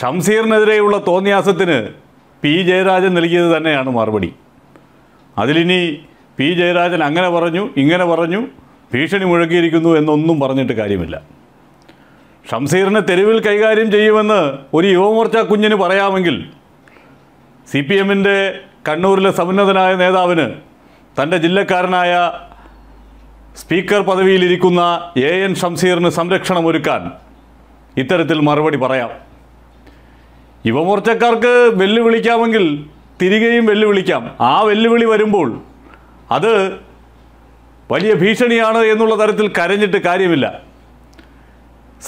ഷംസീറിനെതിരെയുള്ള തോന്നിയാസത്തിന് P Jayarajan നൽകിയത് തന്നെയാണ് മറുപടി അതിലിനി പി ജയരാജൻ അങ്ങനെ പറഞ്ഞു ഇങ്ങനെ പറഞ്ഞു ഭീഷണി മുഴക്കിയിരിക്കുന്നു എന്നൊന്നും പറഞ്ഞിട്ട് കാര്യമില്ല ഷംസീറിനെ തെരുവിൽ കൈകാര്യം ചെയ്യുമെന്ന് ഒരു യുവമോർച്ച കുഞ്ഞിന് പറയാമെങ്കിൽ സി പി എമ്മിൻ്റെ കണ്ണൂരിലെ സമുന്നതനായ നേതാവിന് തൻ്റെ ജില്ലക്കാരനായ സ്പീക്കർ പദവിയിലിരിക്കുന്ന എ എൻ ഷംസീറിന് സംരക്ഷണമൊരുക്കാൻ ഇത്തരത്തിൽ മറുപടി പറയാം യുവമോർച്ചക്കാർക്ക് വെല്ലുവിളിക്കാമെങ്കിൽ തിരികെയും വെല്ലുവിളിക്കാം ആ വെല്ലുവിളി വരുമ്പോൾ അത് വലിയ ഭീഷണിയാണ് എന്നുള്ള തരത്തിൽ കരഞ്ഞിട്ട് കാര്യമില്ല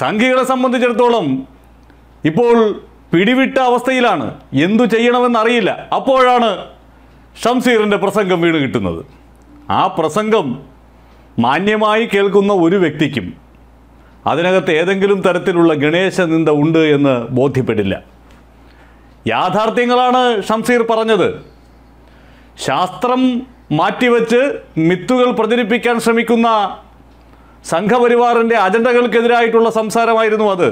സംഘികളെ സംബന്ധിച്ചിടത്തോളം ഇപ്പോൾ പിടിവിട്ട അവസ്ഥയിലാണ് എന്തു ചെയ്യണമെന്നറിയില്ല അപ്പോഴാണ് ഷംസീറിൻ്റെ പ്രസംഗം വീണ് കിട്ടുന്നത് ആ പ്രസംഗം മാന്യമായി കേൾക്കുന്ന ഒരു വ്യക്തിക്കും അതിനകത്ത് ഏതെങ്കിലും തരത്തിലുള്ള ഗണേശ നിന്ദ ഉണ്ട് എന്ന് ബോധ്യപ്പെടില്ല യാഥാർത്ഥ്യങ്ങളാണ് ഷംസീർ പറഞ്ഞത് ശാസ്ത്രം മാറ്റിവെച്ച് മിത്തുകൾ പ്രചരിപ്പിക്കാൻ ശ്രമിക്കുന്ന സംഘപരിവാറിൻ്റെ അജണ്ടകൾക്കെതിരായിട്ടുള്ള സംസാരമായിരുന്നു അത്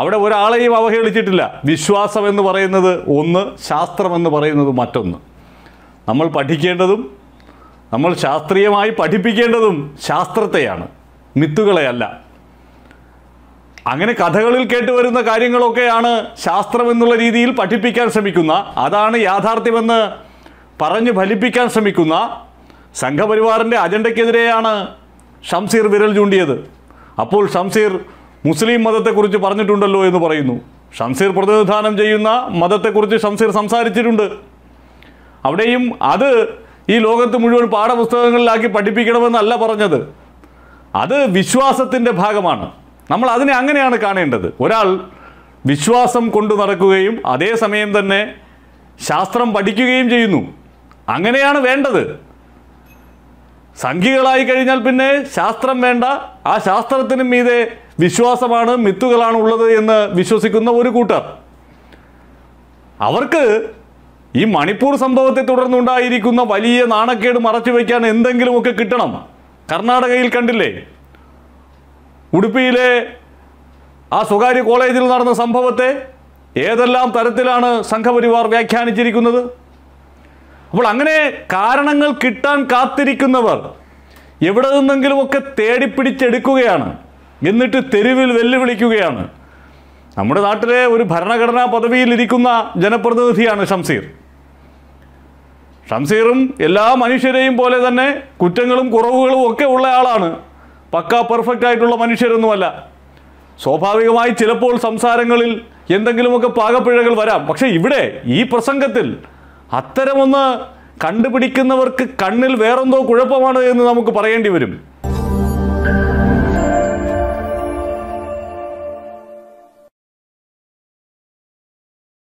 അവിടെ ഒരാളെയും അവഹേളിച്ചിട്ടില്ല വിശ്വാസം എന്ന് പറയുന്നത് ഒന്ന് ശാസ്ത്രം എന്ന് പറയുന്നത് മറ്റൊന്ന് നമ്മൾ പഠിക്കേണ്ടതും നമ്മൾ ശാസ്ത്രീയമായി പഠിപ്പിക്കേണ്ടതും ശാസ്ത്രത്തെയാണ് മിത്തുകളെയല്ല അങ്ങനെ കഥകളിൽ വരുന്ന കാര്യങ്ങളൊക്കെയാണ് ശാസ്ത്രം എന്നുള്ള രീതിയിൽ പഠിപ്പിക്കാൻ ശ്രമിക്കുന്ന അതാണ് യാഥാർത്ഥ്യമെന്ന് പറഞ്ഞു ഫലിപ്പിക്കാൻ ശ്രമിക്കുന്ന സംഘപരിവാറിൻ്റെ അജണ്ടയ്ക്കെതിരെയാണ് ഷംസീർ വിരൽ ചൂണ്ടിയത് അപ്പോൾ ഷംസീർ മുസ്ലിം മതത്തെക്കുറിച്ച് പറഞ്ഞിട്ടുണ്ടല്ലോ എന്ന് പറയുന്നു ഷംസീർ പ്രതിനിധാനം ചെയ്യുന്ന മതത്തെക്കുറിച്ച് ഷംസീർ സംസാരിച്ചിട്ടുണ്ട് അവിടെയും അത് ഈ ലോകത്ത് മുഴുവൻ പാഠപുസ്തകങ്ങളിലാക്കി പഠിപ്പിക്കണമെന്നല്ല പറഞ്ഞത് അത് വിശ്വാസത്തിൻ്റെ ഭാഗമാണ് നമ്മൾ അതിനെ അങ്ങനെയാണ് കാണേണ്ടത് ഒരാൾ വിശ്വാസം കൊണ്ടു നടക്കുകയും അതേസമയം തന്നെ ശാസ്ത്രം പഠിക്കുകയും ചെയ്യുന്നു അങ്ങനെയാണ് വേണ്ടത് സംഖ്യകളായി കഴിഞ്ഞാൽ പിന്നെ ശാസ്ത്രം വേണ്ട ആ ശാസ്ത്രത്തിനും മീതെ വിശ്വാസമാണ് മിത്തുകളാണ് ഉള്ളത് എന്ന് വിശ്വസിക്കുന്ന ഒരു കൂട്ടർ അവർക്ക് ഈ മണിപ്പൂർ സംഭവത്തെ തുടർന്നുണ്ടായിരിക്കുന്ന വലിയ നാണക്കേട് മറച്ചു വയ്ക്കാൻ എന്തെങ്കിലുമൊക്കെ കിട്ടണം കർണാടകയിൽ കണ്ടില്ലേ ഉടുപ്പിയിലെ ആ സ്വകാര്യ കോളേജിൽ നടന്ന സംഭവത്തെ ഏതെല്ലാം തരത്തിലാണ് സംഘപരിവാർ വ്യാഖ്യാനിച്ചിരിക്കുന്നത് അപ്പോൾ അങ്ങനെ കാരണങ്ങൾ കിട്ടാൻ കാത്തിരിക്കുന്നവർ എവിടെ നിന്നെങ്കിലുമൊക്കെ തേടിപ്പിടിച്ചെടുക്കുകയാണ് എന്നിട്ട് തെരുവിൽ വെല്ലുവിളിക്കുകയാണ് നമ്മുടെ നാട്ടിലെ ഒരു ഭരണഘടനാ പദവിയിൽ ഇരിക്കുന്ന ജനപ്രതിനിധിയാണ് ഷംസീർ ഷംസീറും എല്ലാ മനുഷ്യരെയും പോലെ തന്നെ കുറ്റങ്ങളും കുറവുകളും ഒക്കെ ഉള്ള ആളാണ് പക്ക പെർഫെക്റ്റ് ആയിട്ടുള്ള മനുഷ്യരൊന്നുമല്ല സ്വാഭാവികമായി ചിലപ്പോൾ സംസാരങ്ങളിൽ എന്തെങ്കിലുമൊക്കെ പാകപ്പിഴകൾ വരാം പക്ഷേ ഇവിടെ ഈ പ്രസംഗത്തിൽ അത്തരമൊന്ന് കണ്ടുപിടിക്കുന്നവർക്ക് കണ്ണിൽ വേറെന്തോ കുഴപ്പമാണ് എന്ന് നമുക്ക് പറയേണ്ടി വരും